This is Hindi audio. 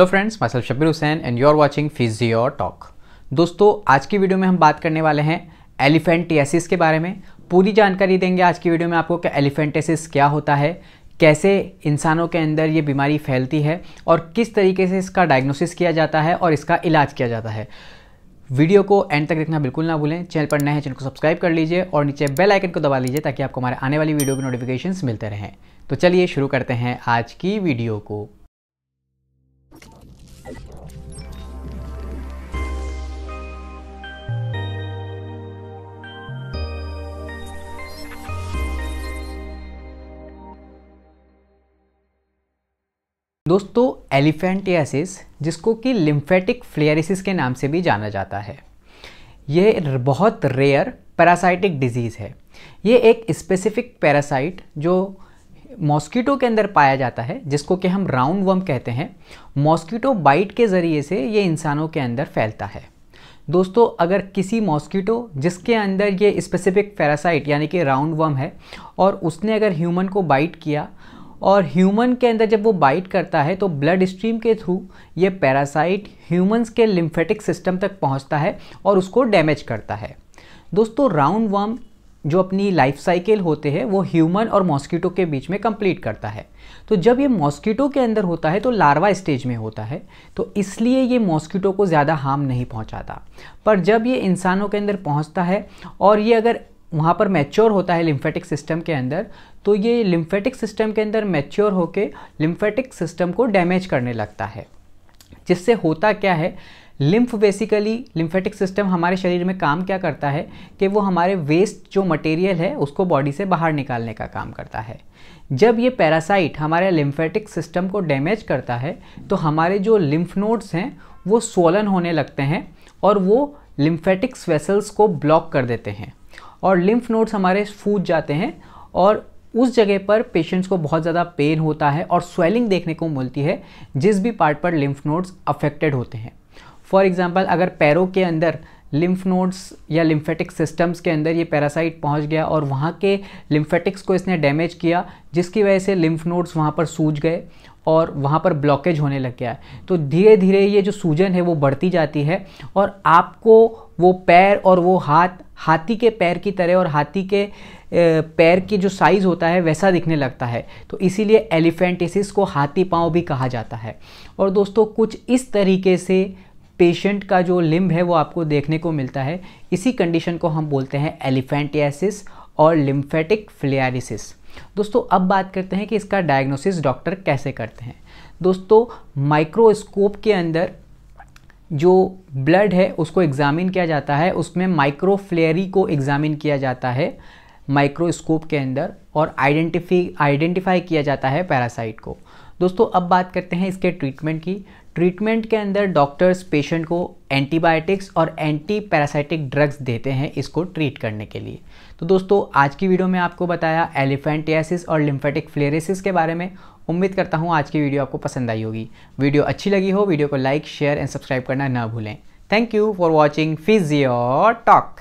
हेलो फ्रेंड्स सब Shabir Hussain and you are watching physio talk दोस्तों आज की वीडियो में हम बात करने वाले हैं एलिफेंटियासिस के बारे में पूरी जानकारी देंगे आज की वीडियो में आपको कि एलिफेंटियासिस क्या होता है कैसे इंसानों के अंदर ये बीमारी फैलती है और किस तरीके से इसका डायग्नोसिस किया जाता है और इसका इलाज किया जाता है वीडियो को एंड तक देखना बिल्कुल ना भूलें चैनल पर नए हैं चैनल को सब्सक्राइब कर लीजिए और नीचे बेल आइकन को दबा लीजिए ताकि आपको हमारे आने वाली वीडियो की नोटिफिकेशंस मिलते रहें तो चलिए शुरू करते हैं आज की वीडियो को दोस्तों एलिफेंटियासिस जिसको कि लिम्फेटिक फ्लेयरिसिस के नाम से भी जाना जाता है ये बहुत रेयर पैरासाइटिक डिजीज़ है ये एक स्पेसिफिक पैरासाइट जो मॉस्किटो के अंदर पाया जाता है जिसको कि हम राउंड वर्म कहते हैं मॉस्किटो बाइट के ज़रिए से ये इंसानों के अंदर फैलता है दोस्तों अगर किसी मॉस्किटो जिसके अंदर ये स्पेसिफिक पैरासाइट यानी कि राउंड वर्म है और उसने अगर ह्यूमन को बाइट किया और ह्यूमन के अंदर जब वो बाइट करता है तो ब्लड स्ट्रीम के थ्रू ये पैरासाइट ह्यूमंस के लिम्फेटिक सिस्टम तक पहुंचता है और उसको डैमेज करता है दोस्तों राउंड वर्म जो अपनी लाइफ साइकिल होते हैं वो ह्यूमन और मॉस्किटो के बीच में कंप्लीट करता है तो जब ये मॉस्किटो के अंदर होता है तो लार्वा स्टेज में होता है तो इसलिए ये मॉस्किटो को ज़्यादा हार्म नहीं पहुंचाता पर जब ये इंसानों के अंदर पहुंचता है और ये अगर वहाँ पर मैच्योर होता है लिम्फेटिक सिस्टम के अंदर तो ये लिम्फेटिक सिस्टम के अंदर मैच्योर होके लिम्फेटिक सिस्टम को डैमेज करने लगता है जिससे होता क्या है लिम्फ बेसिकली लिम्फेटिक सिस्टम हमारे शरीर में काम क्या करता है कि वो हमारे वेस्ट जो मटेरियल है उसको बॉडी से बाहर निकालने का काम करता है जब ये पैरासाइट हमारे लिम्फेटिक सिस्टम को डैमेज करता है तो हमारे जो लिम्फ नोड्स हैं वो सोलन होने लगते हैं और वो लिम्फेटिक्स वेसल्स को ब्लॉक कर देते हैं और लिम्फ नोड्स हमारे फूट जाते हैं और उस जगह पर पेशेंट्स को बहुत ज़्यादा पेन होता है और स्वेलिंग देखने को मिलती है जिस भी पार्ट पर लिम्फ नोड्स अफेक्टेड होते हैं फॉर एग्ज़ाम्पल अगर पैरों के अंदर लिम्फ नोड्स या लिम्फेटिक सिस्टम्स के अंदर ये पैरासाइट पहुंच गया और वहाँ के लिम्फेटिक्स को इसने डैमेज किया जिसकी वजह से लिम्फ नोड्स वहाँ पर सूज गए और वहाँ पर ब्लॉकेज होने लग गया तो धीरे धीरे ये जो सूजन है वो बढ़ती जाती है और आपको वो पैर और वो हाथ हाथी के पैर की तरह और हाथी के पैर की जो साइज़ होता है वैसा दिखने लगता है तो इसीलिए एलिफेंटिसिस को हाथी पाँव भी कहा जाता है और दोस्तों कुछ इस तरीके से पेशेंट का जो लिम्ब है वो आपको देखने को मिलता है इसी कंडीशन को हम बोलते हैं एलिफेंटियासिस और लिम्फेटिक फ्लियारिसिस दोस्तों अब बात करते हैं कि इसका डायग्नोसिस डॉक्टर कैसे करते हैं दोस्तों माइक्रोस्कोप के अंदर जो ब्लड है उसको एग्ज़ामिन किया जाता है उसमें माइक्रोफ्लेरी को एग्ज़ामिन किया जाता है माइक्रोस्कोप के अंदर और आइडेंटिफी आइडेंटिफाई किया जाता है पैरासाइट को दोस्तों अब बात करते हैं इसके ट्रीटमेंट की ट्रीटमेंट के अंदर डॉक्टर्स पेशेंट को एंटीबायोटिक्स और एंटी पैरासाइटिक ड्रग्स देते हैं इसको ट्रीट करने के लिए तो दोस्तों आज की वीडियो में आपको बताया एलिफेंटियासिस और लिम्फेटिक फ्लेरेसिस के बारे में उम्मीद करता हूँ आज की वीडियो आपको पसंद आई होगी वीडियो अच्छी लगी हो वीडियो को लाइक शेयर एंड सब्सक्राइब करना ना भूलें thank you for watching physio talk